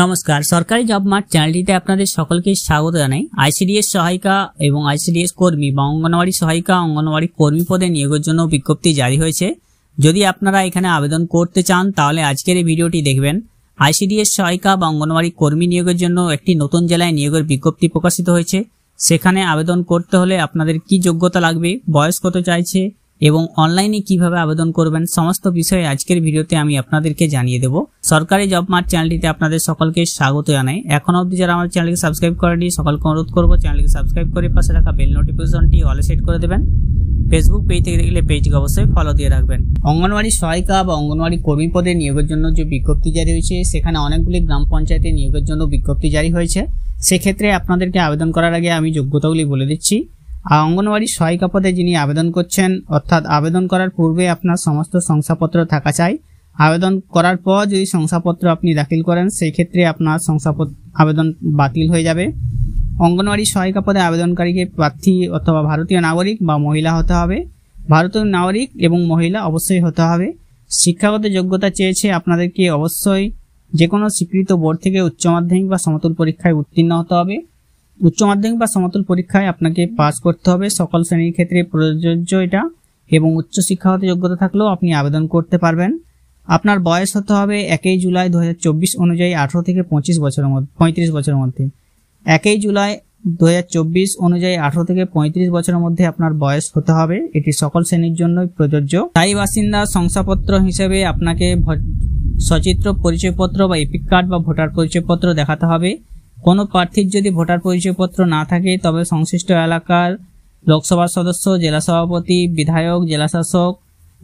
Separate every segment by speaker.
Speaker 1: নমস্কার সরকারি job mart চ্যানেলটিতে আপনাদের সকলকে স্বাগত জানাই আইসিডিএস সহায়িকা এবং আইসিডিএস কর্মী বা অঙ্গনওয়াড়ি সহায়িকা অঙ্গনওয়াড়ি কর্মী পদে নিয়োগের জন্য বিজ্ঞপ্তি জারি হয়েছে যদি আপনারা এখানে আবেদন করতে চান তাহলে আজকের এই ভিডিওটি দেখবেন আইসিডিএস সহায়িকা বা অঙ্গনওয়াড়ি কর্মী নিয়োগের জন্য একটি নতুন জেলায় নিয়োগের বিজ্ঞপ্তি প্রকাশিত হয়েছে সেখানে আবেদন করতে হলে আপনাদের কি যোগ্যতা লাগবে বয়স কত চাইছে এবং অনলাইনে কিভাবে আবেদন করবেন সমস্ত বিষয়ে আজকের ভিডিওতে আমি আপনাদেরকে জানিয়ে দেব সরকারি জব মার্ট চ্যানেলটিতে আপনাদের সকলকে স্বাগত জানাই এখন অবধি যারা আমার চ্যানেলকে সাবস্ক্রাইব করেনি সকলকে অনুরোধ করবো চ্যানেলকে সাবস্ক্রাইব করে পাশে রাখা বেল নোটিফিকেশনটি অলে সেট করে দেবেন ফেসবুক পেজ থেকে দেখলে পেজকে অবশ্যই ফলো দিয়ে রাখবেন অঙ্গনওয়াড়ি সহায়িকা বা অঙ্গনওয়াড়ি কর্মী পদে নিয়োগের জন্য যে বিজ্ঞপ্তি জারি হয়েছে সেখানে অনেকগুলি গ্রাম পঞ্চায়েতে নিয়োগের জন্য বিজ্ঞপ্তি জারি হয়েছে সেক্ষেত্রে আপনাদেরকে আবেদন করার আগে আমি যোগ্যতাগুলি বলে দিচ্ছি অঙ্গনওয়াড়ি সহায়িকা পদে যিনি আবেদন করছেন অর্থাৎ আবেদন করার পূর্বে আপনার সমস্ত শংসাপত্র থাকা চাই আবেদন করার পর যদি শংসাপত্র আপনি দাখিল করেন সেই ক্ষেত্রে আপনার শংসাপত্র আবেদন বাতিল হয়ে যাবে অঙ্গনওয়াড়ি সহায়িকা পদে আবেদনকারীকে প্রার্থী অথবা ভারতীয় নাগরিক বা মহিলা হতে হবে ভারতীয় নাগরিক এবং মহিলা অবশ্যই হতে হবে শিক্ষাগত যোগ্যতা চেয়েছে আপনাদেরকে অবশ্যই যে কোনো স্বীকৃত বোর্ড থেকে উচ্চ মাধ্যমিক বা সমতল পরীক্ষায় উত্তীর্ণ হতে হবে উচ্চ মাধ্যমিক বা সমতল পরীক্ষায় আপনাকে পাস করতে হবে সকল শ্রেণীর ক্ষেত্রে প্রযোজ্য এটা এবং উচ্চ হতে যোগ্যতা থাকলেও আপনি আবেদন করতে পারবেন আপনার বয়স হতে হবে একই জুলাই দু অনুযায়ী আঠেরো থেকে পঁচিশ বছরের মধ্যে পঁয়ত্রিশ বছরের মধ্যে একই জুলাই দু অনুযায়ী আঠেরো থেকে পঁয়ত্রিশ বছরের মধ্যে আপনার বয়স হতে হবে এটি সকল শ্রেণীর জন্যই প্রযোজ্য তাই বাসিন্দা শংসাপত্র হিসেবে আপনাকে সচিত্র পরিচয়পত্র বা এপিক কার্ড বা ভোটার পরিচয়পত্র দেখাতে হবে কোনো প্রার্থীর যদি ভোটার পরিচয়পত্র না থাকে তবে সংশ্লিষ্ট এলাকার লোকসভার সদস্য জেলা সভাপতি বিধায়ক জেলাশাসক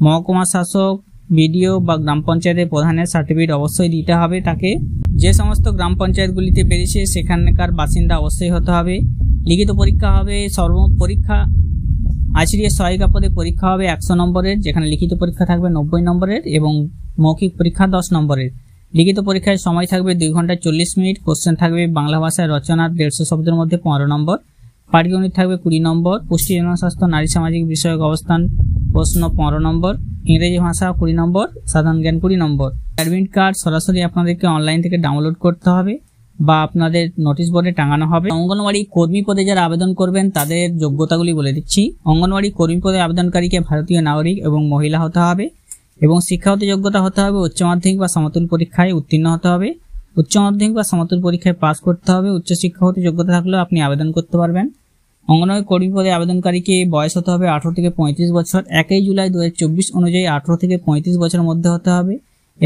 Speaker 1: মহকুমা শাসক বিডিও বা গ্রাম পঞ্চায়েতের প্রধানের সার্টিফিকেট অবশ্যই দিতে হবে তাকে যে সমস্ত গ্রাম পঞ্চায়েতগুলিতে পেরেছে সেখানকার বাসিন্দা অবশ্যই হতে হবে লিখিত পরীক্ষা হবে সর্ব পরীক্ষা আচরিয়া সহায়িকা পদে পরীক্ষা হবে একশো নম্বরের যেখানে লিখিত পরীক্ষা থাকবে নব্বই নম্বরের এবং মৌখিক পরীক্ষা দশ নম্বরের লিখিত পরীক্ষায় সময় থাকবে দুই ঘন্টা চল্লিশ মিনিট কোশ্চেন থাকবে বাংলা ভাষায় রচনার দেড়শো শব্দের মধ্যে পনেরো নম্বর পাটিগণিত থাকবে কুড়ি নম্বর পুষ্টি জনস্বাস্থ্য নারী সামাজিক বিষয়ক অবস্থান প্রশ্ন পনেরো নম্বর ইংরেজি ভাষা কুড়ি নম্বর সাধারণ জ্ঞান কুড়ি নম্বর অ্যাডমিট কার্ড সরাসরি আপনাদেরকে অনলাইন থেকে ডাউনলোড করতে হবে বা আপনাদের নোটিশ বোর্ডে টাঙানো হবে অঙ্গনওয়াড়ি কর্মী পদে যারা আবেদন করবেন তাদের যোগ্যতাগুলি বলে দিচ্ছি অঙ্গনওয়াড়ি কর্মী পদে আবেদনকারীকে ভারতীয় নাগরিক এবং মহিলা হতে হবে এবং শিক্ষাগত যোগ্যতা হতে হবে উচ্চ মাধ্যমিক বা সমতুল পরীক্ষায় উত্তীর্ণ হতে হবে উচ্চ মাধ্যমিক বা সমতুল পরীক্ষায় পাস করতে হবে উচ্চ শিক্ষাগত যোগ্যতা থাকলেও আপনি আবেদন করতে পারবেন অঙ্গনওয়াড়ি কর্মী পদে আবেদনকারীকে বয়স হতে হবে আঠেরো থেকে পঁয়ত্রিশ বছর একই জুলাই দু অনুযায়ী আঠেরো থেকে পঁয়ত্রিশ বছরের মধ্যে হতে হবে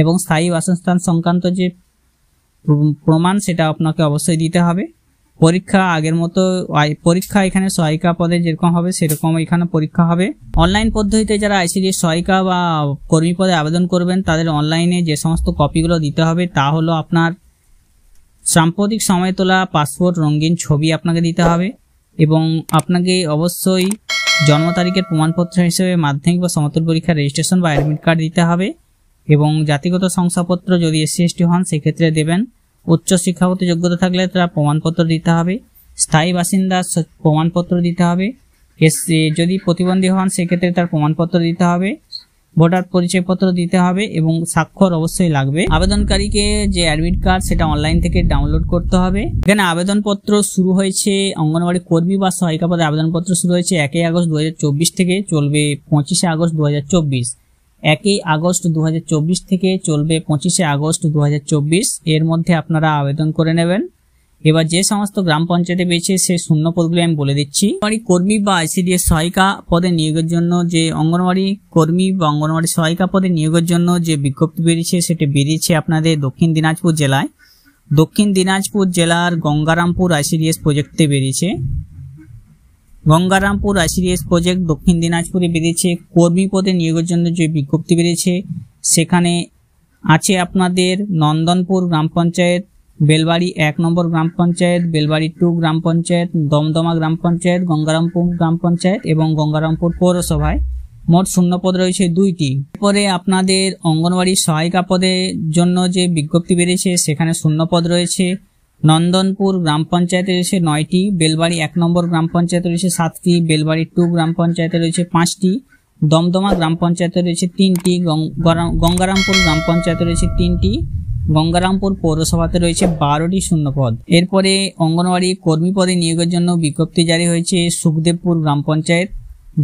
Speaker 1: এবং স্থায়ী বাসস্থান সংক্রান্ত যে প্রমাণ সেটা আপনাকে অবশ্যই দিতে হবে পরীক্ষা আগের মতো পরীক্ষা এখানে সহায়িকা পদে যেরকম হবে সেরকম এখানে পরীক্ষা হবে অনলাইন পদ্ধতিতে যারা আইসিডি সহায়িকা বা কর্মী পদে আবেদন করবেন তাদের অনলাইনে যে সমস্ত কপিগুলো দিতে হবে তা হলো আপনার সাম্প্রতিক সময় তোলা পাসপোর্ট রঙিন ছবি আপনাকে দিতে হবে এবং আপনাকে অবশ্যই জন্ম তারিখের প্রমাণপত্র হিসেবে মাধ্যমিক বা সমতল পরীক্ষার রেজিস্ট্রেশন বা অ্যাডমিট কার্ড দিতে হবে এবং জাতিগত শংসাপত্র যদি এসসি এসটি হন সেক্ষেত্রে দেবেন উচ্চ শিক্ষাগত যোগ্যতা থাকলে তারা প্রমাণপত্র দিতে হবে স্থায়ী বাসিন্দা প্রমাণপত্র দিতে হবে এসসি যদি প্রতিবন্ধী হন সেক্ষেত্রে তার প্রমাণপত্র দিতে হবে ভোটার পরিচয়পত্র দিতে হবে এবং স্বাক্ষর অবশ্যই লাগবে আবেদনকারীকে যে অ্যাডমিট কার্ড সেটা অনলাইন থেকে ডাউনলোড করতে হবে এখানে আবেদনপত্র শুরু হয়েছে অঙ্গনওয়াড়ি কর্মী বা সহায়িকা পদে আবেদনপত্র শুরু হয়েছে একই আগস্ট দু থেকে চলবে পঁচিশে আগস্ট দু একই আগস্ট দু থেকে চলবে পঁচিশে আগস্ট দু এর মধ্যে আপনারা আবেদন করে নেবেন এবার যে সমস্ত গ্রাম পঞ্চায়েতে পেয়েছে সে শূন্য পদগুলি আমি বলে দিচ্ছি অঙ্গনওয়াড়ি কর্মী বা আইসিডিএস সহায়িকা পদে নিয়োগের জন্য যে অঙ্গনওয়াড়ি কর্মী বা অঙ্গনওয়াড়ি সহায়িকা পদে নিয়োগের জন্য যে বিজ্ঞপ্তি বেরিয়েছে সেটি বেরিয়েছে আপনাদের দক্ষিণ দিনাজপুর জেলায় দক্ষিণ দিনাজপুর জেলার গঙ্গারামপুর আইসিডিএস প্রজেক্টে বেরিয়েছে গঙ্গারামপুর আইসিডিএস প্রজেক্ট দক্ষিণ দিনাজপুরে বেড়েছে কর্মী পদে নিয়োগের জন্য যে বিজ্ঞপ্তি বেড়েছে সেখানে আছে আপনাদের নন্দনপুর গ্রাম পঞ্চায়েত বেলবাড়ি এক নম্বর গ্রাম পঞ্চায়েত বেলবাড়ি টু গ্রাম পঞ্চায়েত দমদমা গ্রাম পঞ্চায়েত গঙ্গারামপুর গ্রাম পঞ্চায়েত এবং গঙ্গারামপুর পৌরসভায় মোট শূন্য পদ রয়েছে দুইটি পরে আপনাদের অঙ্গনওয়াড়ি সহায়িকা পদের জন্য যে বিজ্ঞপ্তি বেড়েছে সেখানে শূন্য পদ রয়েছে নন্দনপুর গ্রাম পঞ্চায়েতে রয়েছে নয়টি বেলবাড়ি এক নম্বর গ্রাম পঞ্চায়েতে রয়েছে সাতটি বেলবাড়ি টু গ্রাম পঞ্চায়েতে রয়েছে পাঁচটি দমদমা গ্রাম পঞ্চায়েতে রয়েছে তিনটি গঙ্গারামপুর গ্রাম পঞ্চায়েতে রয়েছে তিনটি গঙ্গারামপুর পৌরসভাতে রয়েছে বারোটি শূন্য পদ এরপরে অঙ্গনওয়াড়ি কর্মী পদে নিয়োগের জন্য বিজ্ঞপ্তি জারি হয়েছে সুখদেবপুর গ্রাম পঞ্চায়েত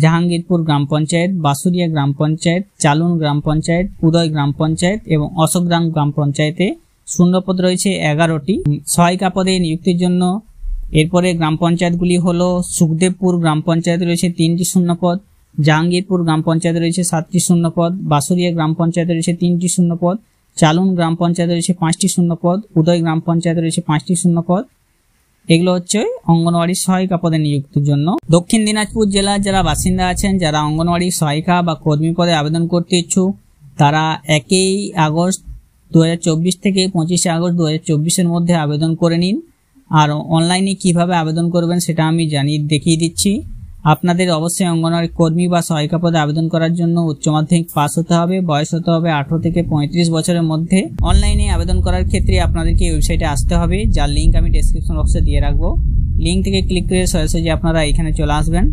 Speaker 1: জাহাঙ্গীরপুর গ্রাম পঞ্চায়েত বাসুরিয়া গ্রাম পঞ্চায়েত চালুন গ্রাম পঞ্চায়েত উদয় গ্রাম পঞ্চায়েত এবং অশোকগ্রাম গ্রাম পঞ্চায়েতে শূন্যপদ রয়েছে এগারোটি সহায়িকা পদে নিযুক্তির জন্য এরপরে গ্রাম পঞ্চায়েতগুলি হল সুখদেবপুর গ্রাম পঞ্চায়েত রয়েছে তিনটি শূন্যপদ জাহাঙ্গীরপুর গ্রাম পঞ্চায়েত রয়েছে সাতটি শূন্যপদ বাসুরিয়া গ্রাম পঞ্চায়েত রয়েছে তিনটি শূন্যপদ চালুন গ্রাম পঞ্চায়েত রয়েছে পাঁচটি শূন্যপদ উদয় গ্রাম পঞ্চায়েত রয়েছে পাঁচটি শূন্যপদ এগুলো হচ্ছে অঙ্গনওয়াড়ির সহায়িকা পদে নিযুক্তির জন্য দক্ষিণ দিনাজপুর জেলার যারা বাসিন্দা আছেন যারা অঙ্গনওয়াড়ির সহায়িকা বা কর্মী পদে আবেদন করতে ইচ্ছুক তারা একই আগস্ট দু থেকে পঁচিশে আগস্ট দু হাজার মধ্যে আবেদন করে নিন আর অনলাইনে কিভাবে আবেদন করবেন সেটা আমি জানিয়ে দেখিয়ে দিচ্ছি আপনাদের অবশ্যই অঙ্গনওয়াড়ি কর্মী বা সহায়িকা পদে আবেদন করার জন্য উচ্চ মাধ্যমিক পাস হতে হবে বয়স হতে হবে আঠারো থেকে পঁয়ত্রিশ বছরের মধ্যে অনলাইনে আবেদন করার ক্ষেত্রে আপনাদেরকে ওয়েবসাইটে আসতে হবে যার লিঙ্ক আমি ডেসক্রিপশন বক্সে দিয়ে রাখবো লিঙ্ক থেকে ক্লিক করে সরাসরি আপনারা এখানে চলে আসবেন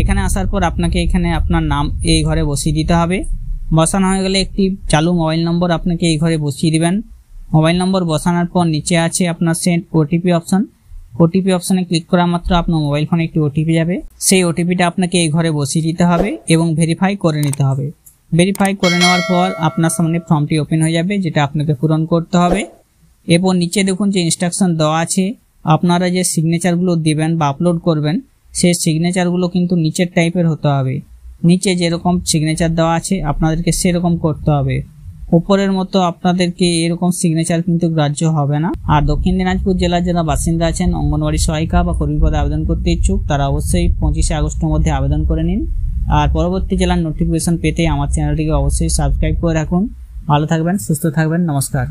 Speaker 1: এখানে আসার পর আপনাকে এখানে আপনার নাম এই ঘরে বসিয়ে দিতে হবে বসানো হয়ে গেলে একটি চালু মোবাইল নম্বর আপনাকে এই ঘরে বসিয়ে দেবেন মোবাইল নম্বর বসানোর পর নিচে আছে আপনার সেন্ড ওটিপি অপশন ওটিপি অপশানে ক্লিক করা মাত্র আপনার মোবাইল ফোনে একটি ওটিপি যাবে সেই ওটিপিটা আপনাকে এই ঘরে বসিয়ে দিতে হবে এবং ভেরিফাই করে নিতে হবে ভেরিফাই করে নেওয়ার পর আপনার সামনে ফর্মটি ওপেন হয়ে যাবে যেটা আপনাকে পূরণ করতে হবে এরপর নিচে দেখুন যে ইনস্ট্রাকশন দেওয়া আছে আপনারা যে সিগনেচারগুলো দেবেন বা আপলোড করবেন সেই সিগনেচারগুলো কিন্তু নিচের টাইপের হতে হবে নিচে যেরকম সিগনেচার দেওয়া আছে আপনাদেরকে সেরকম করতে হবে উপরের মতো আপনাদেরকে এরকম সিগনেচার কিন্তু গ্রাহ্য হবে না আর দক্ষিণ দিনাজপুর জেলার যারা বাসিন্দা আছেন অঙ্গনওয়াড়ি সহায়িকা বা কর্মী পদে আবেদন করতে ইচ্ছুক তারা অবশ্যই পঁচিশে আগস্টের মধ্যে আবেদন করে নিন আর পরবর্তী জেলার নোটিফিকেশন পেতে আমার চ্যানেলটিকে অবশ্যই সাবস্ক্রাইব করে রাখুন ভালো থাকবেন সুস্থ থাকবেন নমস্কার